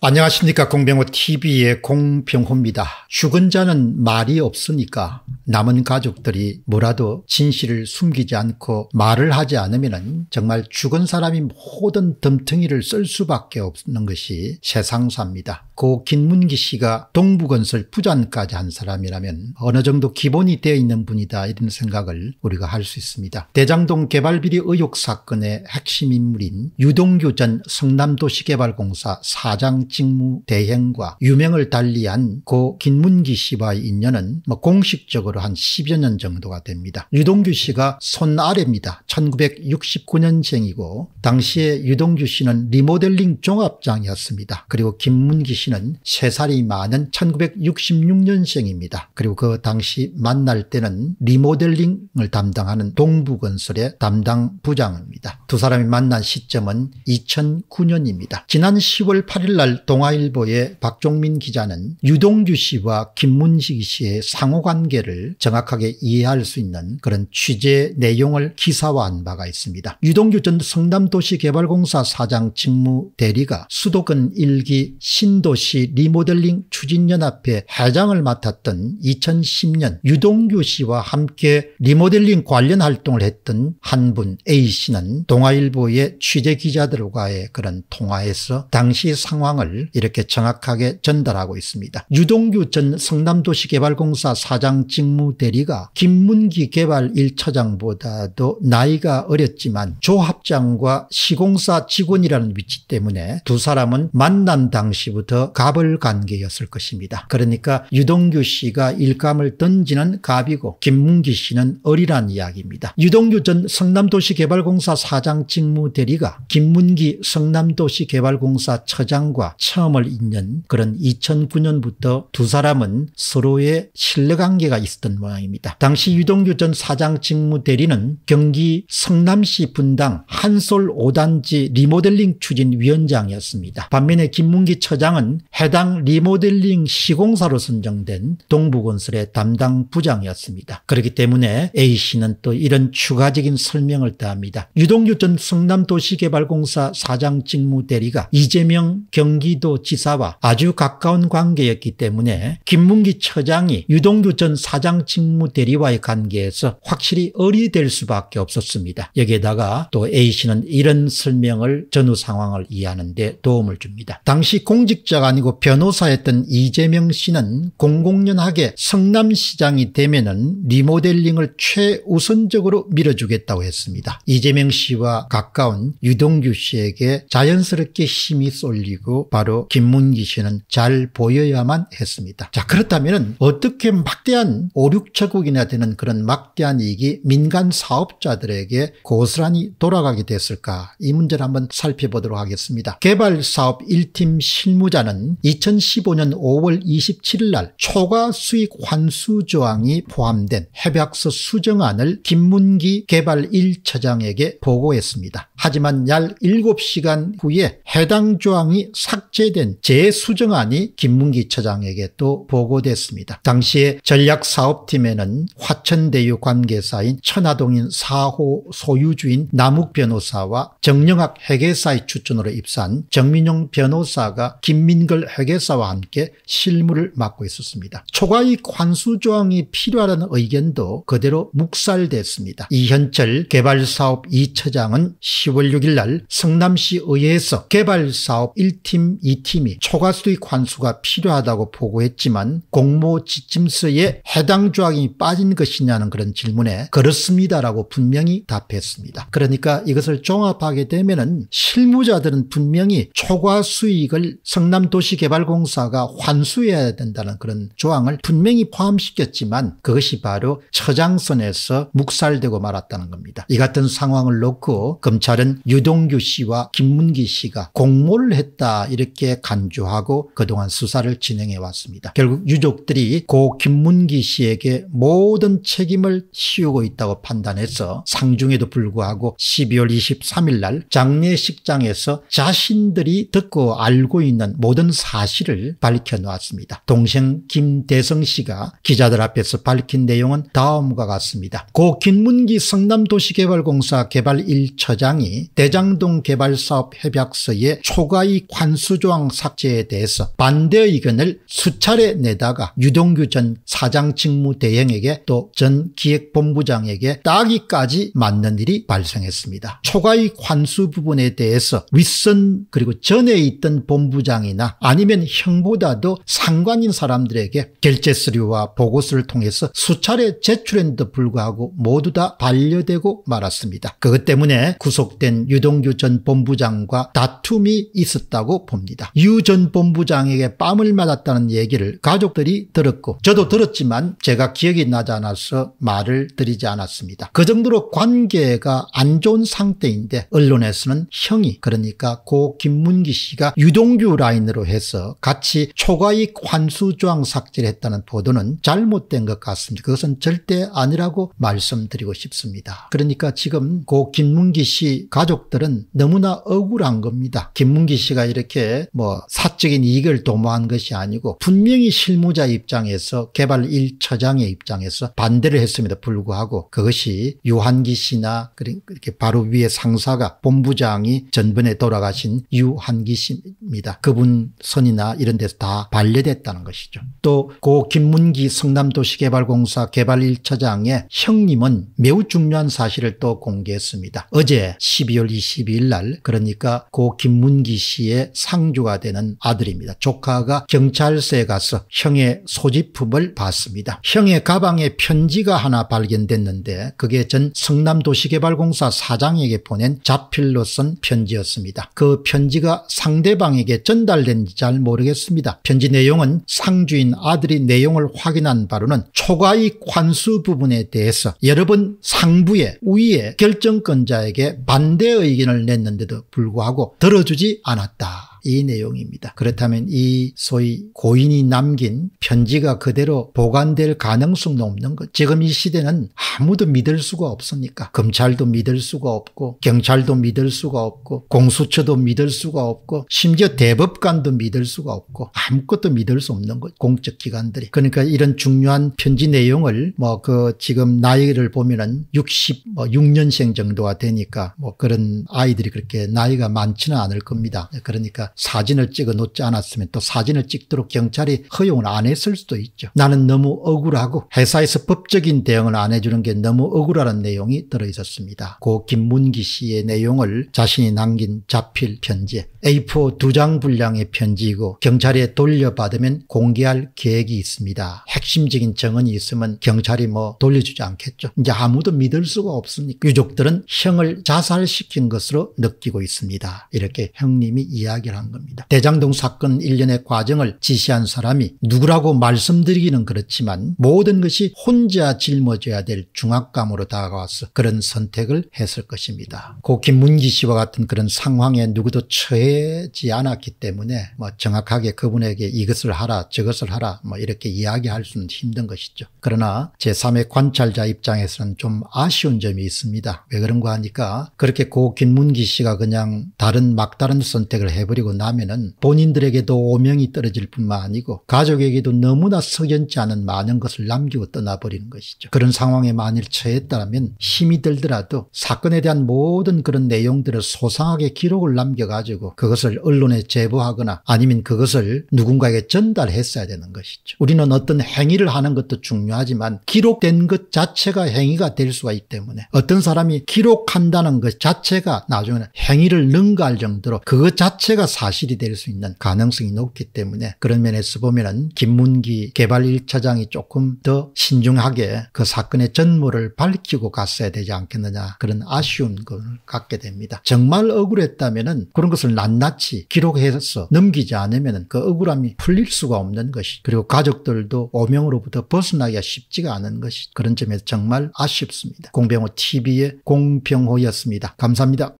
안녕하십니까 공병호TV의 공병호입니다. 죽은 자는 말이 없으니까 남은 가족들이 뭐라도 진실을 숨기지 않고 말을 하지 않으면 정말 죽은 사람이 모든 덤텅이를 쓸 수밖에 없는 것이 세상사입니다. 고 김문기 씨가 동부건설 부장까지 한 사람이라면 어느 정도 기본이 되어 있는 분이다 이런 생각을 우리가 할 수 있습니다. 대장동 개발비리 의혹 사건의 핵심 인물인 유동규 전 성남도시개발공사 사장 직무 대행과 유명을 달리한 고 김문기 씨와의 인연은 뭐 공식적으로 한 10여 년 정도가 됩니다. 유동규 씨가 손아래입니다. 1969년생이고 당시에 유동규 씨는 리모델링 종합장이었습니다. 그리고 김문기 씨 씨는 3살이 많은 1966년생입니다. 그리고 그 당시 만날 때는 리모델링을 담당하는 동부건설의 담당 부장입니다. 두 사람이 만난 시점은 2009년입니다. 지난 10월 8일 날 동아일보의 박종민 기자는 유동규 씨와 김문식 씨의 상호관계를 정확하게 이해할 수 있는 그런 취재 내용을 기사화한 바가 있습니다. 유동규 전 성남도시개발공사 사장 직무 대리가 수도권 일기 신도시 서시 리모델링 추진연합회 회장을 맡았던 2010년 유동규 씨와 함께 리모델링 관련 활동을 했던 한 분 A씨는 동아일보의 취재기자들과의 그런 통화에서 당시 상황을 이렇게 정확하게 전달하고 있습니다. 유동규 전 성남도시개발공사 사장 직무대리가 김문기 개발 1차장보다도 나이가 어렸지만 조합장과 시공사 직원이라는 위치 때문에 두 사람은 만난 당시부터 갑을 관계였을 것입니다. 그러니까 유동규 씨가 일감을 던지는 갑이고 김문기 씨는 어리란 이야기입니다. 유동규 전 성남도시개발공사 사장 직무 대리가 김문기 성남도시개발공사 처장과 처음을 잇는 그런 2009년부터 두 사람은 서로의 신뢰관계가 있었던 모양입니다. 당시 유동규 전 사장 직무 대리는 경기 성남시 분당 한솔 5단지 리모델링 추진위원장이었습니다. 반면에 김문기 처장은 해당 리모델링 시공사로 선정된 동부건설의 담당 부장이었습니다. 그렇기 때문에 A 씨는 또 이런 추가적인 설명을 더합니다. 유동규 전 성남도시개발공사 사장 직무 대리가 이재명 경기도지사와 아주 가까운 관계였기 때문에 김문기 처장이 유동규 전 사장 직무 대리와의 관계에서 확실히 어리될 수밖에 없었습니다. 여기에다가 또 A씨는 이런 설명을 전후 상황을 이해하는 데 도움을 줍니다. 당시 공직자 권력자가 아니고 변호사였던 이재명 씨는 00년하게 성남시장이 되면 리모델링을 최우선적으로 밀어주겠다고 했습니다. 이재명 씨와 가까운 유동규 씨에게 자연스럽게 힘이 쏠리고 바로 김문기 씨는 잘 보여야만 했습니다. 자 그렇다면 어떻게 막대한 5, 6천국이나 되는 그런 막대한 이익이 민간 사업자들에게 고스란히 돌아가게 됐을까 이 문제를 한번 살펴보도록 하겠습니다. 개발사업 1팀 실무자는 기간은 2015년 5월 27일 날 초과 수익 환수 조항이 포함된 협약서 수정안을 김문기 개발 1차장에게 보고했습니다. 하지만 약 7시간 후에 해당 조항이 삭제된 재수정안이 김문기 차장에게 또 보고됐습니다. 당시에 전략사업팀에는 화천대유 관계사인 천화동인 4호 소유주인 남욱 변호사와 정영학 회계사의 추천으로 입사한 정민용 변호사가 김민 민걸 회계사와 함께 실무를 맡고 있었습니다. 초과이 관수조항이 필요하다는 의견도 그대로 묵살됐습니다. 이현철 개발사업 2처장은 10월 6일 날 성남시 의회에서 개발사업 1팀 2팀이 초과수익 관수가 필요하다고 보고했지만 공모 지침서에 해당 조항이 빠진 것이냐는 그런 질문에 그렇습니다라고 분명히 답했습니다. 그러니까 이것을 종합하게 되면 실무자들은 분명히 초과수익을 성남 도시개발공사가 환수해야 된다는 그런 조항을 분명히 포함시켰지만 그것이 바로 처장선에서 묵살되고 말았다는 겁니다. 이 같은 상황을 놓고 검찰은 유동규 씨와 김문기 씨가 공모를 했다 이렇게 간주하고 그동안 수사를 진행해 왔습니다. 결국 유족들이 고 김문기 씨에게 모든 책임을 씌우고 있다고 판단해서 상중에도 불구하고 12월 23일 날 장례식장에서 자신들이 듣고 알고 있는 모든 모든 사실을 밝혀놓았습니다. 동생 김대성 씨가 기자들 앞에서 밝힌 내용은 다음과 같습니다. 고 김문기 성남도시개발공사 개발 1처장이 대장동 개발사업 협약서의 초과이 관수조항 삭제에 대해서 반대 의견을 수차례 내다가 유동규 전 사장 직무 대행에게 또 전 기획본부장에게 따기까지 맞는 일이 발생했습니다. 초과이 관수 부분에 대해서 윗선 그리고 전에 있던 본부장이나 아니면 형보다도 상관인 사람들에게 결제 서류와 보고서를 통해서 수차례 제출했는데도 불구하고 모두 다 반려되고 말았습니다. 그것 때문에 구속된 유동규 전 본부장과 다툼이 있었다고 봅니다. 유 전 본부장에게 뺨을 맞았다는 얘기를 가족들이 들었고 저도 들었지만 제가 기억이 나지 않아서 말을 드리지 않았습니다. 그 정도로 관계가 안 좋은 상태인데 언론에서는 형이 그러니까 고 김문기 씨가 유동규 라인으로 근거로 해서 같이 초과익 환수조항 삭제했다는 보도는 잘못된 것 같습니다. 그것은 절대 아니라고 말씀드리고 싶습니다. 그러니까 지금 고 김문기 씨 가족들은 너무나 억울한 겁니다. 김문기 씨가 이렇게 뭐 사적인 이익을 도모한 것이 아니고 분명히 실무자 입장에서 개발 1처장의 입장에서 반대를 했습니다 불구하고 그것이 유한기 씨나 그렇게 바로 위에 상사가 본부장이 전번에 돌아가신 유한기 씨입니다. 그분 선이나 이런 데서 다 반려됐다는 것이죠. 또 고 김문기 성남도시개발공사 개발 1차장의 형님은 매우 중요한 사실을 또 공개했습니다. 어제 12월 22일 날 그러니까 고 김문기 씨의 상주가 되는 아들입니다. 조카가 경찰서에 가서 형의 소지품을 봤습니다. 형의 가방에 편지가 하나 발견됐는데 그게 전 성남도시개발공사 사장에게 보낸 자필로 쓴 편지였습니다. 그 편지가 상대방에게 전달 관련이 잘 모르겠습니다. 편지 내용은 상주인 아들이 내용을 확인한 바로는 초과익 환수 부분에 대해서 여러 번 상부의 우위의 결정권자에게 반대 의견을 냈는데도 불구하고 들어주지 않았다. 이 내용입니다. 그렇다면 이 소위 고인이 남긴 편지가 그대로 보관될 가능성 도없는 것. 지금 이 시대는 아무도 믿을 수가 없으니까 검찰도 믿을 수가 없고 경찰도 믿을 수가 없고 공수처도 믿을 수가 없고 심지어 대법관도 믿을 수가 없고 아무것도 믿을 수 없는 것. 공적 기관들이. 그러니까 이런 중요한 편지 내용을 뭐 그 지금 나이를 보면은 66년생 뭐 정도가 되니까 뭐 그런 아이들이 그렇게 나이가 많지는 않을 겁니다. 그러니까 사진을 찍어 놓지 않았으면 또 사진을 찍도록 경찰이 허용을 안 했을 수도 있죠. 나는 너무 억울하고 회사에서 법적인 대응을 안 해주는 게 너무 억울하는 내용이 들어있었습니다. 고 김문기 씨의 내용을 자신이 남긴 자필 편지 A4 두 장 분량의 편지이고 경찰에 돌려받으면 공개할 계획이 있습니다. 핵심적인 증언이 있으면 경찰이 뭐 돌려주지 않겠죠. 이제 아무도 믿을 수가 없으니까 유족들은 형을 자살시킨 것으로 느끼고 있습니다. 이렇게 형님이 이야기를 한 겁니다. 대장동 사건 일련의 과정을 지시한 사람이 누구라고 말씀드리기는 그렇지만 모든 것이 혼자 짊어져야 될 중압감으로 다가와서 그런 선택을 했을 것입니다. 고 김문기 씨와 같은 그런 상황에 누구도 처해지 않았기 때문에 뭐 정확하게 그분에게 이것을 하라 저것을 하라 뭐 이렇게 이야기할 수는 힘든 것이죠. 그러나 제3의 관찰자 입장에서는 좀 아쉬운 점이 있습니다. 왜 그런가 하니까 그렇게 고 김문기 씨가 그냥 다른 막다른 선택을 해버리고 떨어고 나면은 본인들에게도 오명이 떨어질 뿐만 아니고 가족에게도 너무나 석연치 않은 많은 것을 남기고 떠나버리는 것이죠. 그런 상황에 만일 처했다면 힘이 들더라도 사건에 대한 모든 그런 내용들을 소상하게 기록을 남겨가지고 그것을 언론에 제보하거나 아니면 그것을 누군가에게 전달했어야 되는 것이죠. 우리는 어떤 행위를 하는 것도 중요하지만 기록된 것 자체가 행위가 될 수가 있기 때문에 어떤 사람이 기록한다는 것 자체가 나중에는 행위를 능가할 정도로 그것 자체가 사실이 될 수 있는 가능성이 높기 때문에 그런 면에서 보면은 김문기 개발 1차장이 조금 더 신중하게 그 사건의 전모를 밝히고 갔어야 되지 않겠느냐 그런 아쉬운 걸 갖게 됩니다. 정말 억울했다면은 그런 것을 낱낱이 기록해서 넘기지 않으면은 그 억울함이 풀릴 수가 없는 것이 그리고 가족들도 오명으로부터 벗어나기가 쉽지가 않은 것이 그런 점에서 정말 아쉽습니다. 공병호 TV의 공병호였습니다. 감사합니다.